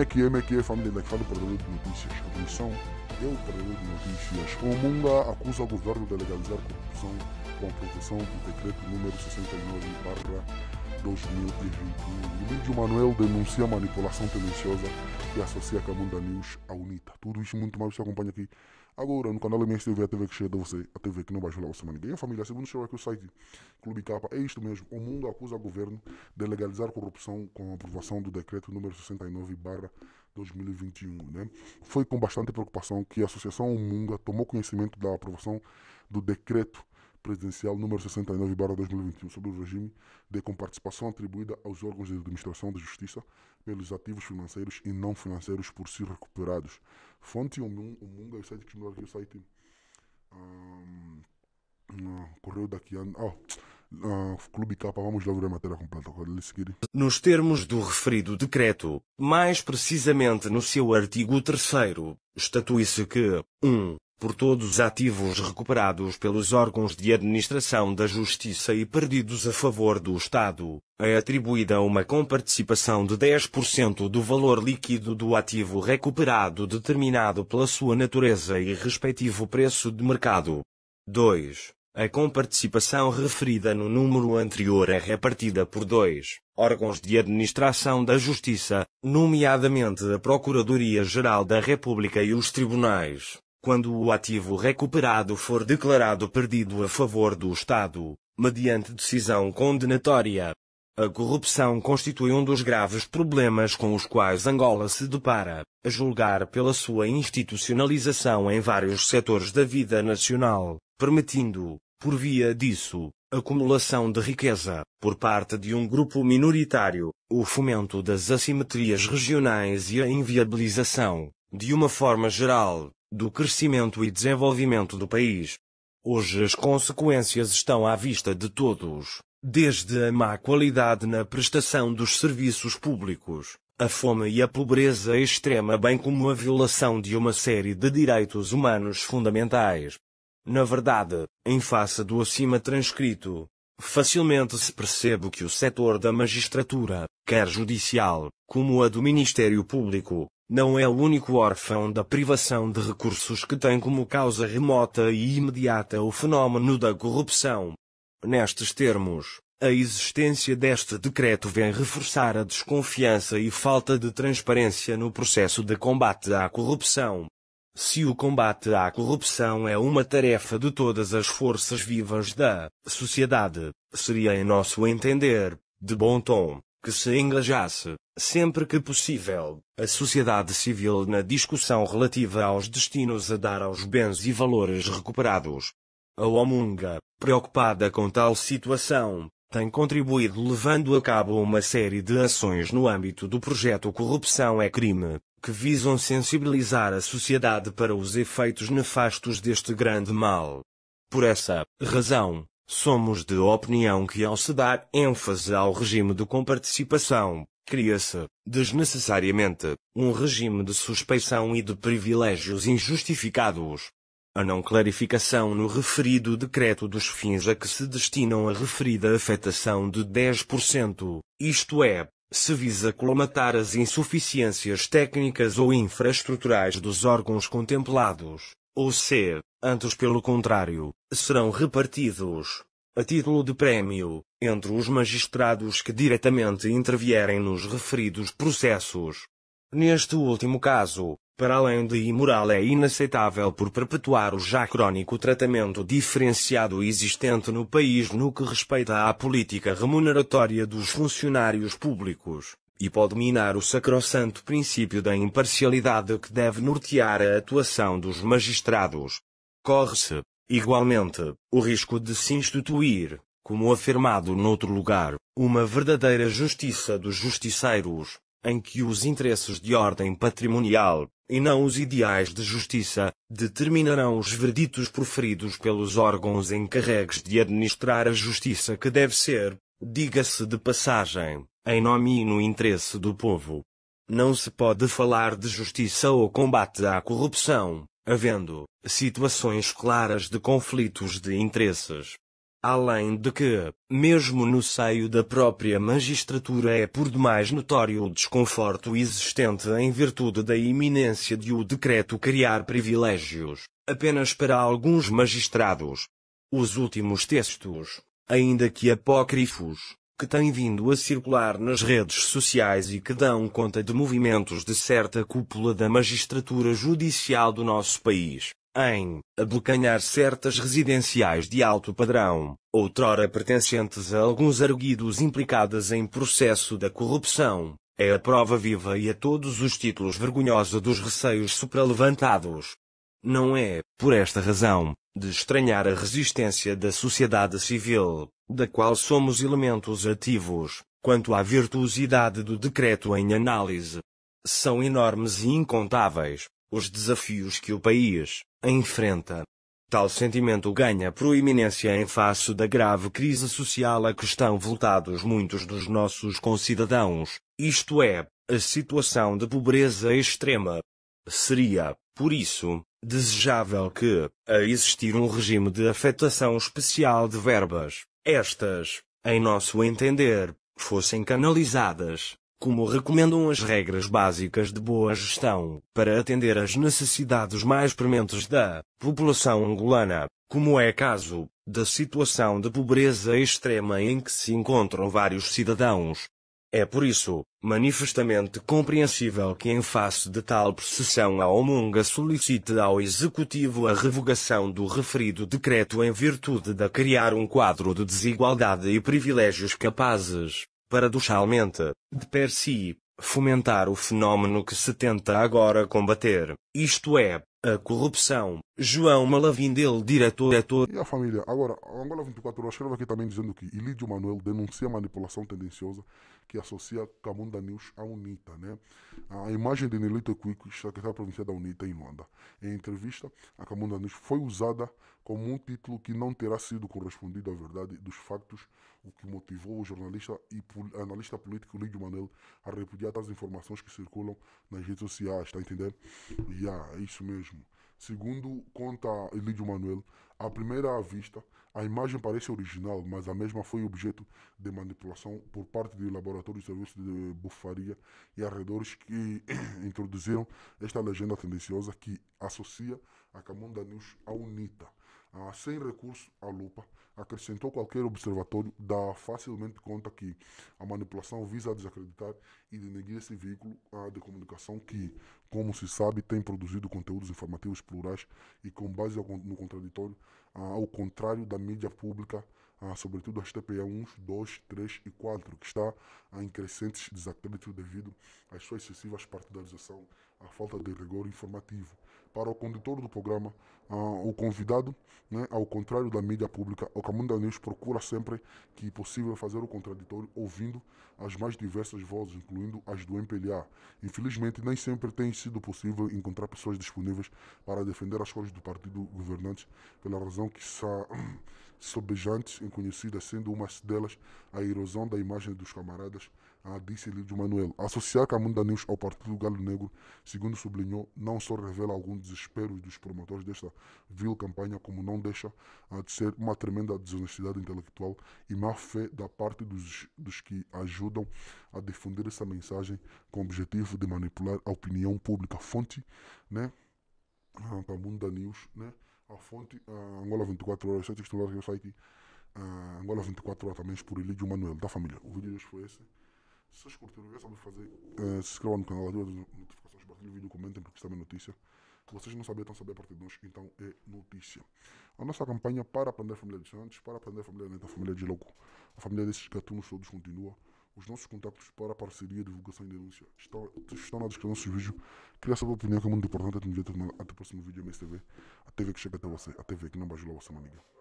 MQE, MQE Family Like Fala Produtor de Notícias. Atenção, eu, é Paralelo de Notícias. O Munga acusa o governo de legalizar corrupção com a proteção do decreto número 69 2021. Emílio Manuel denuncia manipulação tendenciosa e associa Camunda News à UNITA. Tudo isso muito mais você acompanha aqui Agora, no canal MSTV, TV, a TV que chega você, a TV que não vai falar você, ninguém. A família, segundo show aqui o site Clube Capa, é isto mesmo. O mundo acusa o governo de legalizar a corrupção com a aprovação do decreto número 69 barra 2021, né? Foi com bastante preocupação que a Associação Munga tomou conhecimento da aprovação do decreto presidencial número 69/2021 sobre o regime de comparticipação atribuída aos órgãos de administração da justiça pelos ativos financeiros e não financeiros por si recuperados. Fonte Omunga, o site que não aqui o site um, correu daqui a oh, Uh, Clube Capa, vamos lá ver a matéria completa. Nos termos do referido decreto, mais precisamente no seu artigo 3, estatui-se que 1. Um, por todos os ativos recuperados pelos órgãos de administração da Justiça e perdidos a favor do Estado, é atribuída uma comparticipação de 10% do valor líquido do ativo recuperado determinado pela sua natureza e respectivo preço de mercado. 2. A comparticipação referida no número anterior é repartida por dois órgãos de administração da Justiça, nomeadamente a Procuradoria-Geral da República e os tribunais quando o ativo recuperado for declarado perdido a favor do Estado, mediante decisão condenatória. A corrupção constitui um dos graves problemas com os quais Angola se depara, a julgar pela sua institucionalização em vários setores da vida nacional, permitindo, por via disso, acumulação de riqueza, por parte de um grupo minoritário, o fomento das assimetrias regionais e a inviabilização, de uma forma geral, do crescimento e desenvolvimento do país. Hoje as consequências estão à vista de todos, desde a má qualidade na prestação dos serviços públicos, a fome e a pobreza extrema, bem como a violação de uma série de direitos humanos fundamentais. Na verdade, em face do acima transcrito, facilmente se percebe que o setor da magistratura, quer judicial, como a do Ministério Público, não é o único órfão da privação de recursos que tem como causa remota e imediata o fenómeno da corrupção. Nestes termos, a existência deste decreto vem reforçar a desconfiança e falta de transparência no processo de combate à corrupção. Se o combate à corrupção é uma tarefa de todas as forças vivas da sociedade, seria, em nosso entender, de bom tom, que se engajasse, sempre que possível, a sociedade civil na discussão relativa aos destinos a dar aos bens e valores recuperados. A Omunga, preocupada com tal situação, tem contribuído levando a cabo uma série de ações no âmbito do projeto Corrupção é Crime, que visam sensibilizar a sociedade para os efeitos nefastos deste grande mal. Por essa razão, Somos de opinião que ao se dar ênfase ao regime de comparticipação, cria-se, desnecessariamente, um regime de suspeição e de privilégios injustificados. A não clarificação no referido decreto dos fins a que se destinam a referida afetação de 10%, isto é, se visa colmatar as insuficiências técnicas ou infraestruturais dos órgãos contemplados, ou c, antes pelo contrário, serão repartidos, a título de prémio, entre os magistrados que diretamente intervierem nos referidos processos. Neste último caso, para além de imoral é inaceitável por perpetuar o já crónico tratamento diferenciado existente no país no que respeita à política remuneratória dos funcionários públicos e pode minar o sacrossanto princípio da imparcialidade que deve nortear a atuação dos magistrados. Corre-se, igualmente, o risco de se instituir, como afirmado noutro lugar, uma verdadeira justiça dos justiceiros, em que os interesses de ordem patrimonial, e não os ideais de justiça, determinarão os verditos proferidos pelos órgãos encarregues de administrar a justiça que deve ser, diga-se de passagem, em nome e no interesse do povo. Não se pode falar de justiça ou combate à corrupção, havendo situações claras de conflitos de interesses. Além de que, mesmo no seio da própria magistratura é por demais notório o desconforto existente em virtude da iminência de o decreto criar privilégios, apenas para alguns magistrados. Os últimos textos, ainda que apócrifos, que têm vindo a circular nas redes sociais e que dão conta de movimentos de certa cúpula da magistratura judicial do nosso país, em abocanhar certas residenciais de alto padrão, outrora pertencentes a alguns arguidos implicadas em processo da corrupção, é a prova viva e a todos os títulos vergonhosa dos receios supralevantados. Não é, por esta razão, de estranhar a resistência da sociedade civil, da qual somos elementos ativos, quanto à virtuosidade do decreto em análise. São enormes e incontáveis os desafios que o país enfrenta. Tal sentimento ganha proeminência em face da grave crise social a que estão voltados muitos dos nossos concidadãos, isto é, a situação de pobreza extrema. Seria, por isso, desejável que, a existir um regime de afetação especial de verbas, estas, em nosso entender, fossem canalizadas, como recomendam as regras básicas de boa gestão, para atender às necessidades mais prementes da população angolana, como é caso da situação de pobreza extrema em que se encontram vários cidadãos, é por isso, manifestamente compreensível que em face de tal processão a Omunga solicite ao Executivo a revogação do referido decreto em virtude de criar um quadro de desigualdade e privilégios capazes, paradoxalmente, de per si, fomentar o fenómeno que se tenta agora combater, isto é, a corrupção. João Malavindel, diretor, ator. E a família? Agora, a Angola 24 Horas escreve aqui também dizendo que Ilídio Manuel denuncia manipulação tendenciosa que associa Camunda News à UNITA. Né? A imagem de Nelita Quick, na provincial da UNITA em Luanda. Em entrevista, a Camunda News foi usada como um título que não terá sido correspondido à verdade dos factos, o que motivou o jornalista e analista político Lídio Manel a repudiar as informações que circulam nas redes sociais, tá entendendo? E yeah, é isso mesmo. Segundo conta Elídio Manuel, à primeira vista, a imagem parece original, mas a mesma foi objeto de manipulação por parte do Laboratório de Serviço de Bufaria e arredores que introduziram esta legenda tendenciosa que associa a Camunda News à UNITA ah, sem recurso à lupa, acrescentou qualquer observatório, dá facilmente conta que a manipulação visa desacreditar e denegrir esse veículo ah, de comunicação que, como se sabe, tem produzido conteúdos informativos plurais e com base no contraditório, ah, ao contrário da mídia pública, ah, sobretudo as TPA 1, 2, 3 e 4, que está em crescentes desacrédito devido às suas excessivas partidarização, à falta de rigor informativo para o condutor do programa, uh, o convidado, né, ao contrário da mídia pública, o Camunda News procura sempre que possível fazer o contraditório ouvindo as mais diversas vozes, incluindo as do MPLA. Infelizmente, nem sempre tem sido possível encontrar pessoas disponíveis para defender as cores do partido governante, pela razão que são sobejantes e conhecidas, sendo uma delas a erosão da imagem dos camaradas a ah, disse de Manuel. Associar Camunda News ao Partido Galo Negro, segundo sublinhou, não só revela algum desespero dos promotores desta vil campanha, como não deixa ah, de ser uma tremenda desonestidade intelectual e má fé da parte dos, dos que ajudam a difundir essa mensagem com o objetivo de manipular a opinião pública. Fonte, né? Ah, Camunda News, né? A fonte, a Angola 24 horas, sete titulares que eu saí aqui. Uh, Angola 24 horas também, por Elídio Manuel, da família. O vídeo de hoje foi esse. Se vocês curtiram, já sabem fazer. Uh, se inscrevam no canal, ativem as notificações, partilhem o vídeo, comentem, porque está também é notícia. Se vocês não sabiam, então sabem a partir de nós, então é notícia. A nossa campanha para aprender a família de Santos, para aprender a família Neto, a família de Louco, a família desses gatunos todos continua. Os nossos contatos para parceria, divulgação e denúncia estão, estão na descrição desse vídeo. Queria saber a opinião, que é muito importante. Até o próximo vídeo, MSTV. A TV que chega até você, a TV que não bajula você, maniga.